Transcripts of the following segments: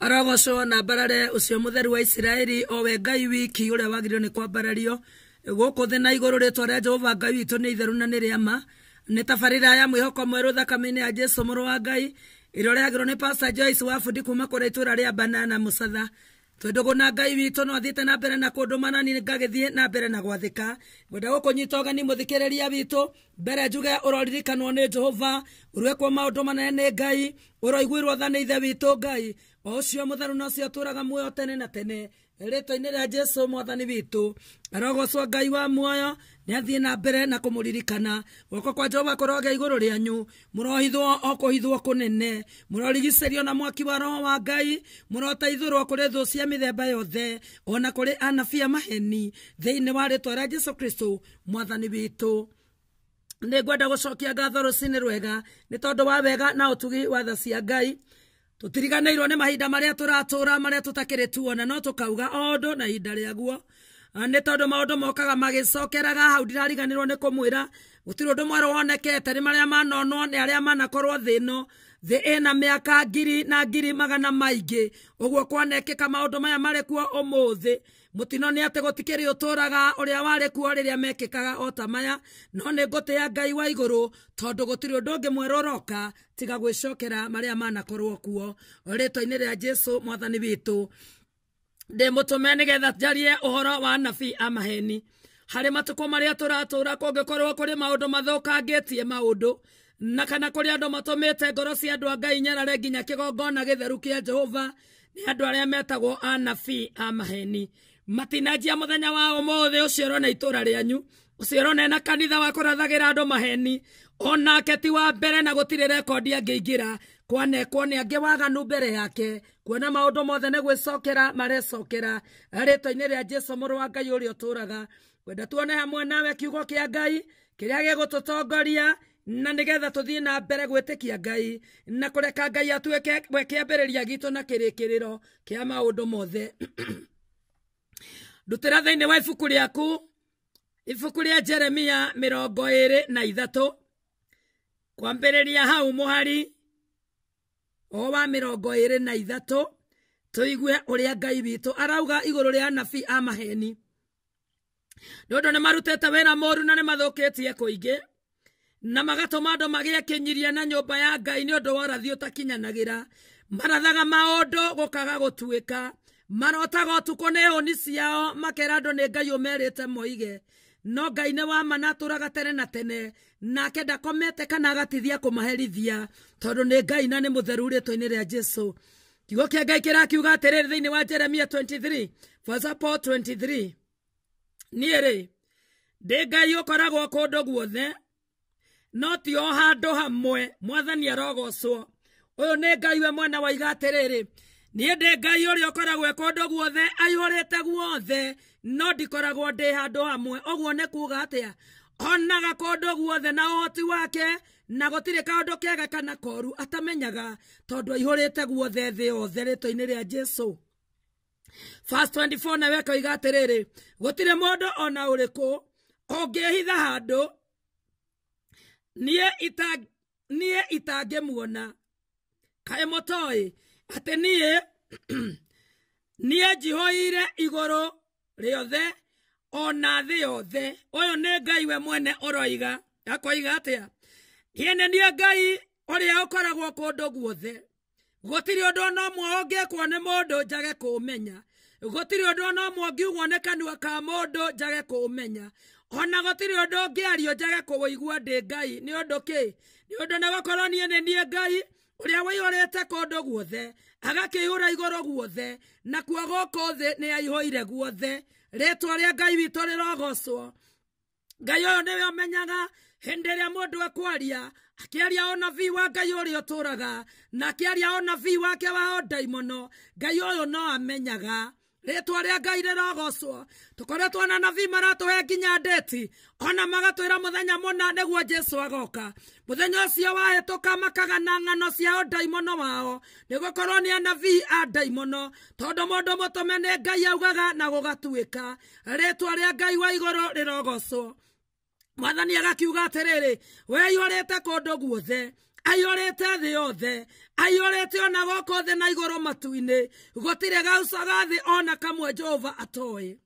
arogocwo na mbarare ucio mutheru wa isiraeli owe ngai wiki uria wagirio ni kwambarario guku thi na iguru ritwa ria jehova ngai witu ni itheru na ni ria ni tabarira ya mwihoko mweru thakame-ini ya jesu muru wa ngai iria urehagirwo ni pastor joyce wa bundi kuma kuria itura ria banana mucatha twendågåna ngai witå no athiä na mbere na kå ndå manani ngagä na mbere na gwathä ka ngwenda gå kå nyita ågani må thikä rä ria witå mbere njuge å roririkanwo jehova å rwekwo maå ndå manene nä ngai å roiguirwo tha nä ithe witå ngai ucio mutharu na ucio aturaga muoyo tene na tene ritwa-ini ria jesu mwathani witu arogocwo ngai wa muoyo ni athii na mbere na kumuririkana guoko kwa jehova kuroge iguru rianyu murohithwo o kuhithwo kunene murorigicerio na mwaki wa roho wa ngai muroteithurwo kuri thu cia mithemba yothe ona kuri anabia maheni thiini wa ritwa ria jesu kristo mwathani witu nä ngwenda gå cokia ngatho rå rwega nä tondå wa wega na å wa tha cia ngai tutiriganairwo ni mahinda maria turatura maria tutakiri tuona no tukauga ondo na hinda riaguo ah, ni tondu maundu mokaga magicokeraga hau ndirariganirwo ni kumwira gutiri undu mwerå wonekete ni maria manonwo ni aria manakorwo thino thä ä mĩaka ngiri na ngiri magana maingĩ ũguo kwanekĩka maũndũ maya marĩ kuo ũmũthĩ mutino ni atĩ gũtikĩrĩ ũtũũraga ũrĩa warĩ kuo rĩrĩa mekĩkaga o ta maya no nĩ ya ngai wa igũrũ tondũ gũtirĩ ũndũ ũngĩ mwerũ ũroka tiga gwĩcokera marĩa manakorwo kuo rĩtwa-inĩ rĩa jesu mwathani witũ ndĩ mũtũme nĩgetha njarie ũhoro wa nabii a maheni harĩ matukũ marĩa tũratũũra kũngĩkorwo kũrĩ maũndũ mathũkangĩtie maũndũ na kana kuri andu matumite ngoro cia andu a ngai nyarare nginya kigongona gongona gä jehova ni andu aria metagwo anafi a maheni matinanjia må wa må ũcio na itura rianyu rĩanyu na na kanitha wa kurathagira andu maheni ona keti wa mbere na gũtirĩ rekondi angĩingĩra kwanekwo nĩ angĩ waganu mbere yake kuona maundu mothe nĩ gwĩcokera marecokera rĩtwa-inĩ ria jesu muru wa ngai ũrĩa ũtũraga kwenda tuone hamwe nawe kiugo kia ngai kiria gĩgũtũtongoria na nigetha tuthie na mbere gwä ngai na kureka ngai atue gwe kä gito na kirikiriro kia maundu mothe ndutä thaini wa ibuku riaku aku ibuku rä jeremia mirongo rongo na ithatu kwambä rä ria hau muhari hari o wa mä rongo na ithatu tå igue ngai witå arauga igå ria rä anabi a maheni nä å marutete wä ra moru na nä mathå kä na magatũma andũ magĩe kĩnyiria na nyũmba ya ngai nĩ ũndũ wa ũrathi ũtakinyanagĩra marathaga maũndũ gokaga gũtuĩka marotaga ũtukũ nĩ hũni ciao makera andũ nĩ ngai ũmerĩte moige no ngai nĩ wa ma na atũraga tene na tene nake ndakomete kana agatithia kũmaherithia tondũ nĩ ngai na nĩ mũtheru rĩtwa-inĩ rĩa jesu kiugo kĩa ngai kĩrakiuga atĩrĩrĩ thĩinĩ wa jeremia 23 verse 23 niĩ rĩ ndĩ ngai ũkoragwo kũndũ guothe no ti o handå hamwe mwathani arogocwo å yå nä ngai we mwena waiga atä rä niä ndä ngai å rä a å koragwo kåndå guothe aihå te guothe no ndikoragwo ndä handå hamwe å guo nä kuga atä a onaga kåndå guothe na åhoti wake na gå tirä kaå ndå kega kana koru atamenyaga tondå aihå rä te guothe thä yothe rä twa-inä rä a jesu Verse 24 nawe koiga atĩrĩrĩ gũtirĩ mũndũ ona ũrĩkũ ũngĩĩhitha handũ niä itangä muona kaä må toä atä niä niä njihoire igå rä ona thä yothe å yå nä ngai we mwene å roiga akoiga atä a niä ngai å rä a å koragwo kå ndå guothe gå tirä å ndå ona mwe å ngä ekwo nä må ndå njage kå menya gå tirä å ndå ona mwe å ngiugwo nä kanua ka må ndå njage kå menya ona gũtirĩ ũndũ ũngĩario njage kũwũigua ndĩ ngai nĩ ũndũ kĩ nĩ ũndũ nĩ gũkorwo niĩ nĩ niĩ ngai ũrĩa wĩihũrĩte kũndũ guothe agakĩihũra igũrũ guothe nakuo gũkũ thĩ nĩ aihũire guothe rĩtwa rĩa ngai witũ rĩrogocwo ngai ũyũ nĩwe ũmenyaga hĩndĩ ĩrĩa mũndũ ekwaria akĩaria ũnabii wa ngai ũrĩa ũtũũraga na akĩaria ũnabii wake wa ũndaimono ngai ũyũ no amenyaga rätwa rä a ngai räragocwo tå koretwo na nabii maratå he nginya ndeti ona magatwä ra må thenya nä guo jesu agoka må thenya å cio ka makaga na ng'ano ciao ndaimono wao nä gå korwo nä anabii a ndaimono tondå må ndå må tå me nä ngai augaga na gå gatuä ka rä a ngai wa igå rå rä rogocwo mwathani agakiuga atärä rä we iorä te kå ndå guothe ayorete thä yothe ayorete ona goko othe na igoro rå gotire inä gåtirä gaucaga ona kamwe jehova atoä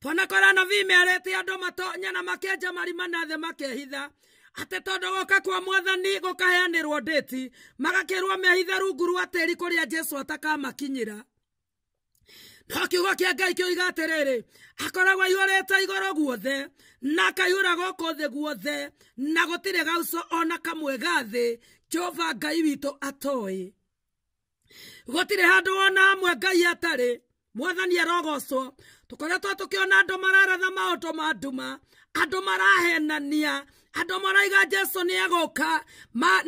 twanakora nabii mäarete andå matonya na makenja marima na thä makehitha atä tondå goka kwa mwathani gå kaheanä rwo ndäti magakärwo mehithe rungu rwa tĩri kå rä a jesu atakamakinyä ra no kiugo kia ngai kiuiga atiriri akoragwo aihurite igoro guothe na akaihura gũkũ thĩ guothe na gũtirĩ gauco ona kamwe ga thĩ jehova ngai witũ atoĩ gũtirĩ handũ wona amwe ngai atarĩ mwathani arogocwo tũkoretwo tũkĩona andũ mararatha maũndũ ma nduma andũ marahenania andå maraiga jesu nä egåka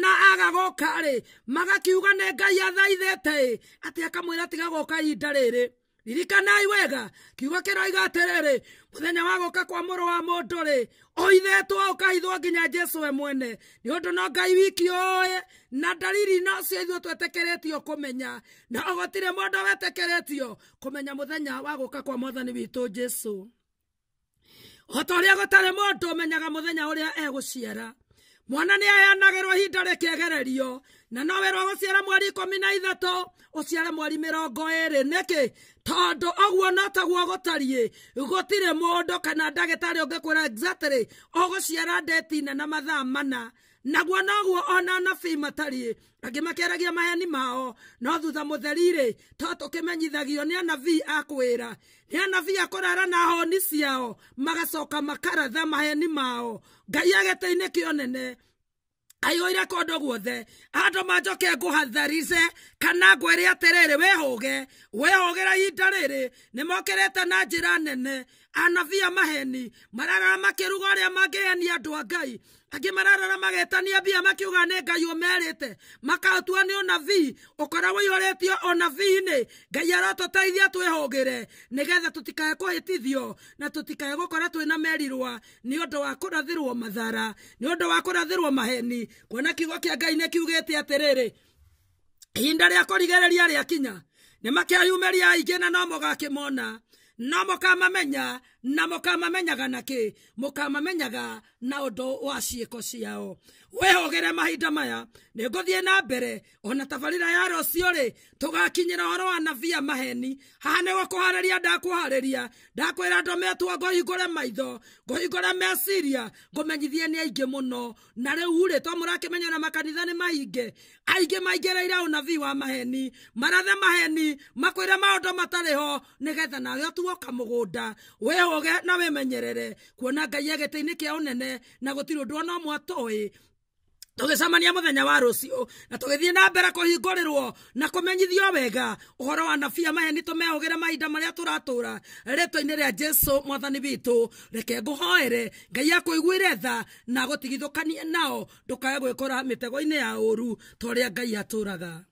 na aga goka rä magakiuga nä ngai athaithä te atä akamwä ra tiga gå ka ihinda rä ririkanai wega kiugo kiroiga atiriri muthenya wa guka kwa muru wa mundu ri oithetwo ukahithwo nginya jesu we mwene ni undu no ngai wiki oe na ndariri no cio ithuĩ twetikiritio kumenya na ogotire mundu wetikiritio kumenya muthenya wa guka kwa mwathani witu jesu o ta å rä a gå tarä må ndå å menyaga må thenya å rä a egå ciara mwana nä aheanagä ihinda rä kä egererio na no wä rwo gå ciara mweri ikå na ithatå å ciare mweri mä rongo ä rä nä kä tondå oguo no taguo gå tariä gå tirä må ndå kana ndagä tarä å ngä kwä ra å gå ciara na mathaa mana naguo noguo ona nabii matariĩ angĩ makĩaragia maheni mao no thutha mũtheri-rĩ to tũkĩmenyithagio nĩ anabii a kwĩra nĩ anabii a kũrara na honi ciao magacoka makaratha maheni mao ngai agĩtĩ-inĩ kĩonene aiyũire kũndũ guothe andũ manjoke ngũhatharice kana ngwĩre atĩrĩrĩ wĩhũge wĩhũgĩra ihinda rĩrĩ nĩ mokĩrĩte na njĩra nene anabii a maheni mararara makĩruga ũrĩa mangĩhenia andũ a ngai angä mararara magetania mbia makiuga nä ngai å merä makatua nä ånabii å korwo ihå rä tio ånabii-inä ngai arotå teithia twä hå gä re nä getha tå tikae kå hä tithio na tå tikae gå kora twä na merirwa nä å ndå wa kå rathä rwo mathara nä å ndå wa kå rathä maheni kuona kiugo kä a ngai nä kiugä te atä rä rä ihinda rä a kå rigä rä ria rä akinya nä makä ayumä ria aingä na no må gakä mona no må kamamenya na mukamamenyaga na ki mukamamenyaga na undu wa ciiko ciao wihugire mahinda maya ni nguthie na mbere ona tabarira ya rocio ri tugakinyira horo wa nabia maheni haha ni gukuhariria ndakuhariria ndakwira andu metwo nguhingure maitho nguhingure meciria ngumenyithie ni aingi muno na u ri to menya na makanitha ni maingi aingi maingereire unabii wa maheni marathe maheni makwire maundu matari ho nigetha nawe utuoka mugunda wihu woge na wä menyerere kuona ngai agä kä a å nene na gå tirä å ndå ona mwatoä tugicemania muthenya wa rucio na tugithie na mbere kuhingurirwo na kumenyithio wega uhoro wa nabia maheni tumeugire mahinda maria turatura ritwa-ini ria jesu mwathani witu reke nguhoere ngai akuiguire tha na gutigithukanie nao ndukae gwikora mitego-ini ya uru ta uria ngai aturaga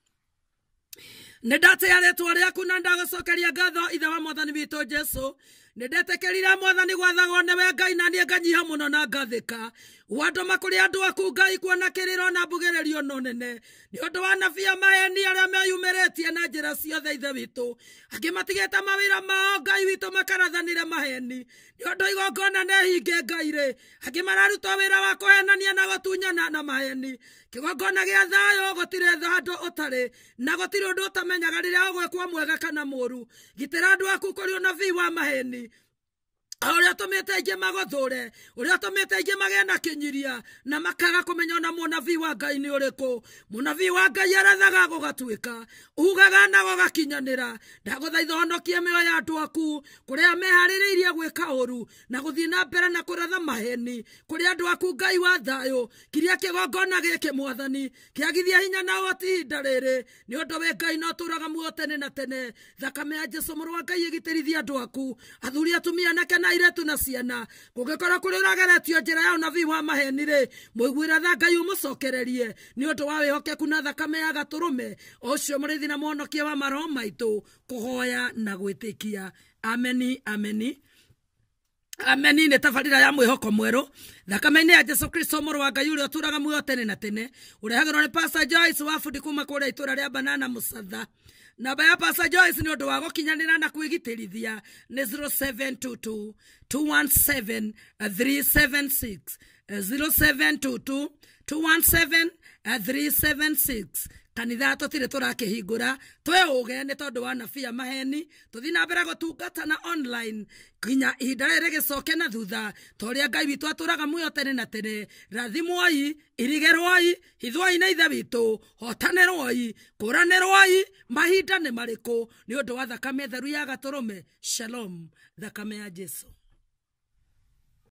nä ndatä ya rä twa rä aku na ndagå cokeria ngatho ithe wa mwathani witå jesu nä rire mwathani gwathagwo we ngai na niĩ nganyiha no na ka watũma kũrĩ andũ aku ngai kuona kĩrĩro na mbugĩrĩrio no nene nĩ ũndũ wa nabia maeni arĩa meyumĩrĩtie na njĩra ciothe ithe witũ angĩ matigĩte mawira mao ngai witũ makarathanire maheni nĩ ũndũ igongona nehinge ngai rĩ angĩ mararutwo wĩra wa kũhenania na gũtunyana na maheni kĩgongona gĩa thayo gũtirĩ thandũ ũtarĩ na gũtirĩ ũndũ ũtamenyaga rĩrĩa ũgwĩkwo mwega kana mũũru gitĩra andũ aku kũrĩ ũnabii wa maheni ta å rä a tå mä te aingä magothå re å rä a tå mä te aingä magä na kä nyiria na makaga kå menya ona månabii wa ngai nä å rä kå månabii wa ngai arathaga gå gatuä ka ugaga na gågakinyanä ra ndagå thaitha honokie mä ya andå aku kå rä a meharä rä irie gwä ka å ru na gå thiä na mbere na kå ratha maheni kå rä andå aku ngai wa thayå kiria kä gongona gä kä mwathani kä agithia hinya na åhoti ihinda rä rä nä å ndå wä ngai na å tå raga muo tene na tene thakame ya jesu må rå wa ngai ä gitä rithia andå aku athuri atumia anake na airĩtu na ciana kũngĩkorwo kuri urageretio njĩra ya ũnabii wa maheni rĩ mũiguĩra tha ngai umucokererie ni undu wa wĩhokeku na thakame ya gaturume ucio ũcio mũrĩithi na mwonokia wa maroho maitũ kuhoya na gwitikia ameni ameni amenini tabarira ya mwihoko mweru thakame inä ya jesu kristo mũrũ wa ngai ũrĩa ũtũraga muoyo tene na tene ũrehagĩrwo nä pastor joyce wa bundi kuma kũrĩa itũra rĩa banana mũcatha namba ya pastor joyce nĩ ũndũ wa gũkinyanĩra na kwĩgitĩrithia nĩ 0722 217 376 0722 217 376 kanitha tutire turakihingura twe uge ni tondu wa nabia maheni tuthi na mbere na online nginya ihinda riri gicoke na thutha ta ngai witũ atũraga muyo tene na tene rathimwoi irigerwai hithwai na ithe witũ hotanerwoi kũranĩrwoi mahinda ne marĩkũ nĩ ũndũ wa thakame theru ya gatũrũme shalom thakame ya jesu